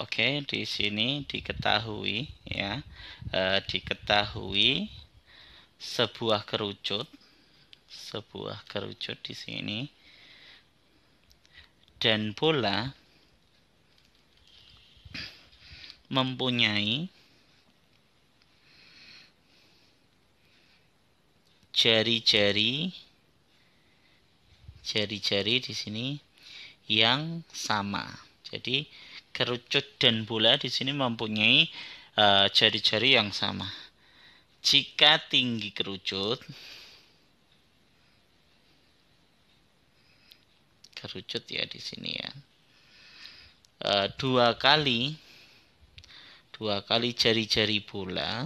Oke, okay, di sini diketahui ya, e, diketahui sebuah kerucut, sebuah kerucut di sini dan bola mempunyai jari-jari jari-jari di sini yang sama. Jadi kerucut dan bola di sini mempunyai eh, jari-jari uh, yang sama. Jika tinggi kerucut, kerucut ya di sini ya. Uh, dua kali, dua kali jari-jari bola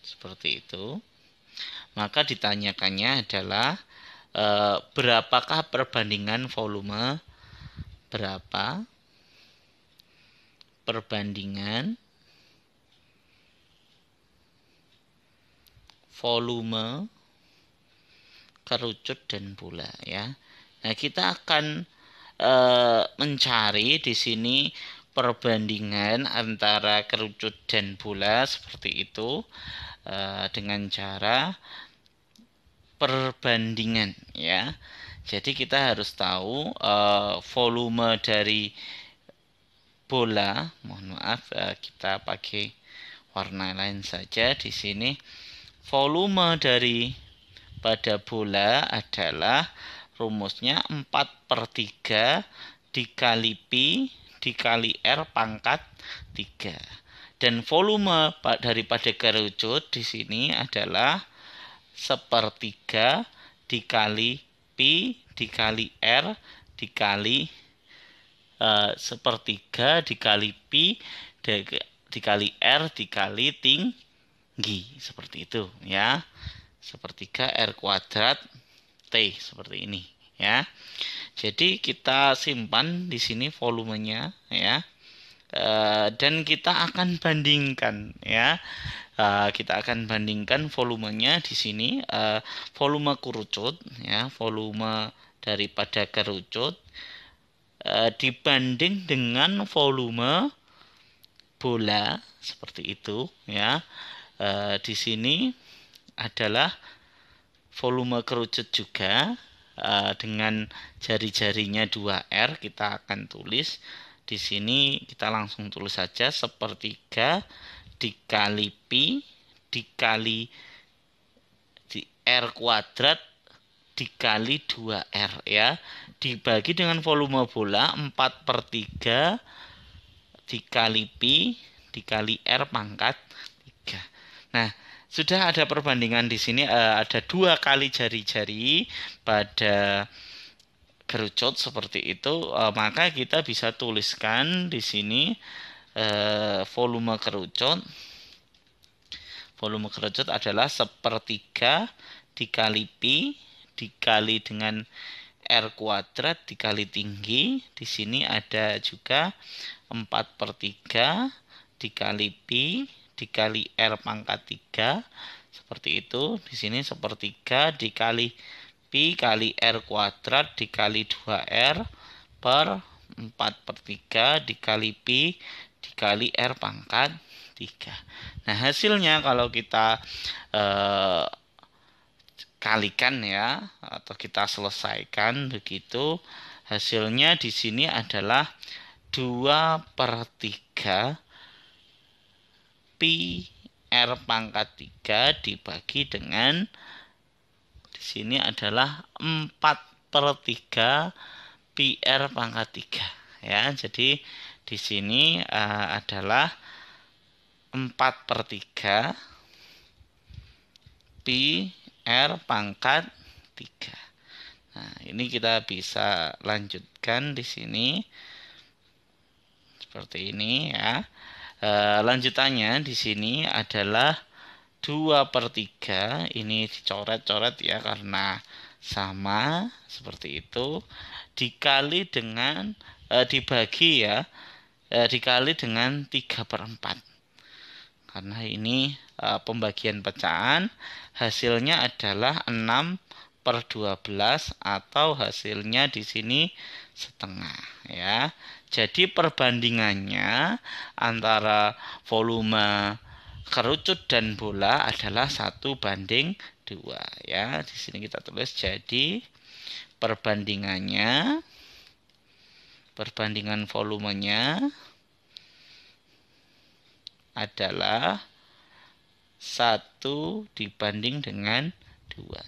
seperti itu, maka ditanyakannya adalah uh, berapakah perbandingan volume berapa perbandingan volume kerucut dan bola ya. Nah, kita akan e, mencari di sini perbandingan antara kerucut dan bola seperti itu e, dengan cara perbandingan ya. Jadi kita harus tahu e, volume dari bola mohon maaf eh, kita pakai warna lain saja di sini volume dari pada bola adalah rumusnya 4 per 3 dikali pi dikali R pangkat 3 dan volume daripada kerucut di sini adalah sepertiga dikali pi dikali R dikali Eh, sepertiga dikali pi dikali r dikali tinggi seperti itu ya sepertiga r kuadrat t seperti ini ya jadi kita simpan di sini volumenya ya e, dan kita akan bandingkan ya e, kita akan bandingkan volumenya di sini e, volume kerucut ya volume daripada kerucut Eh, dibanding dengan volume bola seperti itu ya. E, di sini adalah volume kerucut juga e, dengan jari-jarinya 2R kita akan tulis di sini kita langsung tulis saja sepertiga dikali pi dikali di R kuadrat dikali 2R ya dibagi dengan volume bola 4 per 3 dikali pi dikali R pangkat 3 nah sudah ada perbandingan di sini eh, ada dua kali jari-jari pada kerucut seperti itu eh, maka kita bisa tuliskan di sini eh, volume kerucut volume kerucut adalah sepertiga dikali pi dikali dengan R kuadrat dikali tinggi. Di sini ada juga 4 per 3 dikali Pi dikali R pangkat 3. Seperti itu. Di sini sepertiga dikali Pi kali R kuadrat dikali 2R per 4 per 3 dikali Pi dikali R pangkat 3. Nah hasilnya kalau kita... Eh, kalikan ya atau kita selesaikan begitu hasilnya di sini adalah 2 per 3 pi R pangkat 3 dibagi dengan di sini adalah 4 per 3 pi R pangkat 3 ya jadi di sini uh, adalah 4 per 3 pi R pangkat 3. Nah, ini kita bisa lanjutkan di sini. Seperti ini ya. E, lanjutannya di sini adalah 2 per 3. Ini dicoret-coret ya karena sama seperti itu. Dikali dengan e, dibagi ya. E, dikali dengan 3 per 4 karena ini e, pembagian pecahan hasilnya adalah 6 per 12 atau hasilnya di sini setengah ya jadi perbandingannya antara volume kerucut dan bola adalah satu banding dua ya di sini kita tulis jadi perbandingannya perbandingan volumenya adalah 1 dibanding dengan 2.